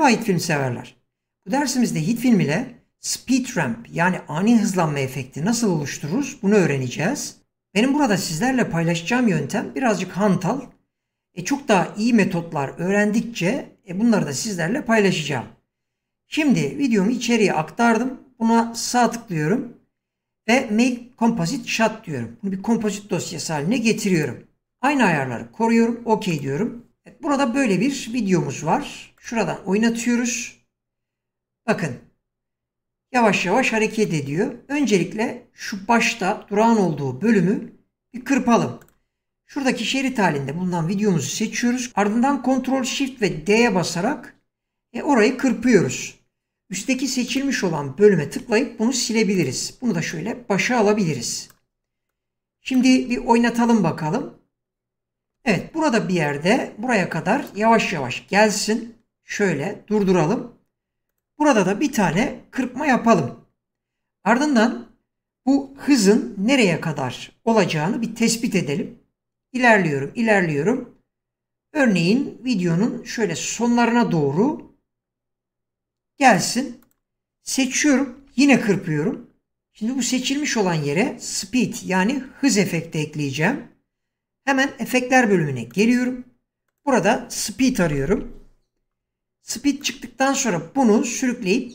Merhaba hit film severler. Bu dersimizde hit film ile speed ramp yani ani hızlanma efekti nasıl oluştururuz bunu öğreneceğiz. Benim burada sizlerle paylaşacağım yöntem birazcık hantal. E çok daha iyi metotlar öğrendikçe e bunları da sizlerle paylaşacağım. Şimdi videomu içeriye aktardım. Buna sağ tıklıyorum ve Make Composite Shot diyorum. Bunu bir kompozit dosyası haline getiriyorum. Aynı ayarları koruyorum. OK diyorum. E, burada böyle bir videomuz var. Şuradan oynatıyoruz. Bakın. Yavaş yavaş hareket ediyor. Öncelikle şu başta durağın olduğu bölümü bir kırpalım. Şuradaki şerit halinde bulunan videomuzu seçiyoruz. Ardından Ctrl Shift ve D'ye basarak e, orayı kırpıyoruz. Üstteki seçilmiş olan bölüme tıklayıp bunu silebiliriz. Bunu da şöyle başa alabiliriz. Şimdi bir oynatalım bakalım. Evet burada bir yerde buraya kadar yavaş yavaş gelsin şöyle durduralım. Burada da bir tane kırpma yapalım. Ardından bu hızın nereye kadar olacağını bir tespit edelim. İlerliyorum, ilerliyorum. Örneğin videonun şöyle sonlarına doğru gelsin. Seçiyorum, yine kırpıyorum. Şimdi bu seçilmiş olan yere speed yani hız efekti ekleyeceğim. Hemen efektler bölümüne geliyorum. Burada speed arıyorum. Speed çıktıktan sonra bunu sürükleyip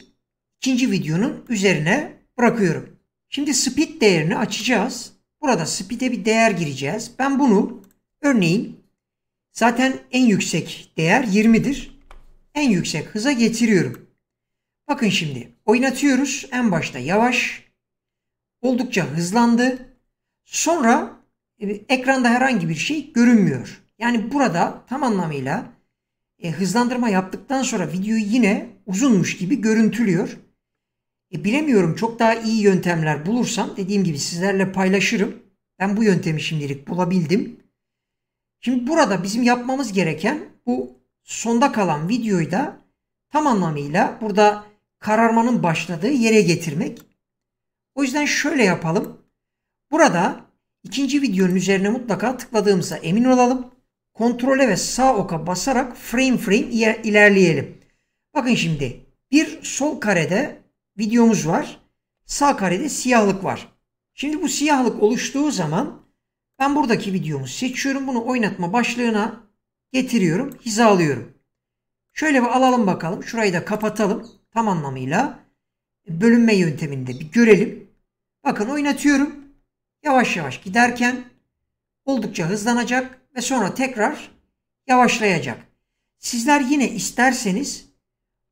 ikinci videonun üzerine bırakıyorum. Şimdi speed değerini açacağız. Burada speed'e bir değer gireceğiz. Ben bunu örneğin zaten en yüksek değer 20'dir. En yüksek hıza getiriyorum. Bakın şimdi oynatıyoruz. En başta yavaş. Oldukça hızlandı. Sonra e, ekranda herhangi bir şey görünmüyor. Yani burada tam anlamıyla e, hızlandırma yaptıktan sonra videoyu yine uzunmuş gibi görüntülüyor. E, bilemiyorum çok daha iyi yöntemler bulursam dediğim gibi sizlerle paylaşırım. Ben bu yöntemi şimdilik bulabildim. Şimdi burada bizim yapmamız gereken bu sonda kalan videoyu da tam anlamıyla burada kararmanın başladığı yere getirmek. O yüzden şöyle yapalım. Burada ikinci videonun üzerine mutlaka tıkladığımıza emin olalım kontrole ve sağ oka basarak frame frame ilerleyelim. Bakın şimdi bir sol karede videomuz var. Sağ karede siyahlık var. Şimdi bu siyahlık oluştuğu zaman ben buradaki videomu seçiyorum. Bunu oynatma başlığına getiriyorum. Hizalıyorum. Şöyle bir alalım bakalım. Şurayı da kapatalım. Tam anlamıyla bölünme yönteminde bir görelim. Bakın oynatıyorum. Yavaş yavaş giderken oldukça hızlanacak ve sonra tekrar yavaşlayacak. Sizler yine isterseniz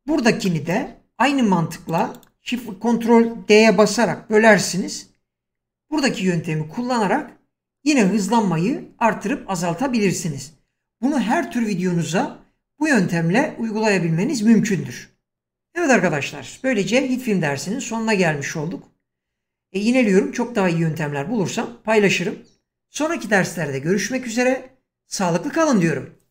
buradakini de aynı mantıkla Shift Ctrl D'ye basarak bölersiniz. Buradaki yöntemi kullanarak yine hızlanmayı artırıp azaltabilirsiniz. Bunu her tür videonuza bu yöntemle uygulayabilmeniz mümkündür. Evet arkadaşlar böylece hit film dersinin sonuna gelmiş olduk. E, yineliyorum çok daha iyi yöntemler bulursam paylaşırım. Sonraki derslerde görüşmek üzere. Sağlıklı kalın diyorum.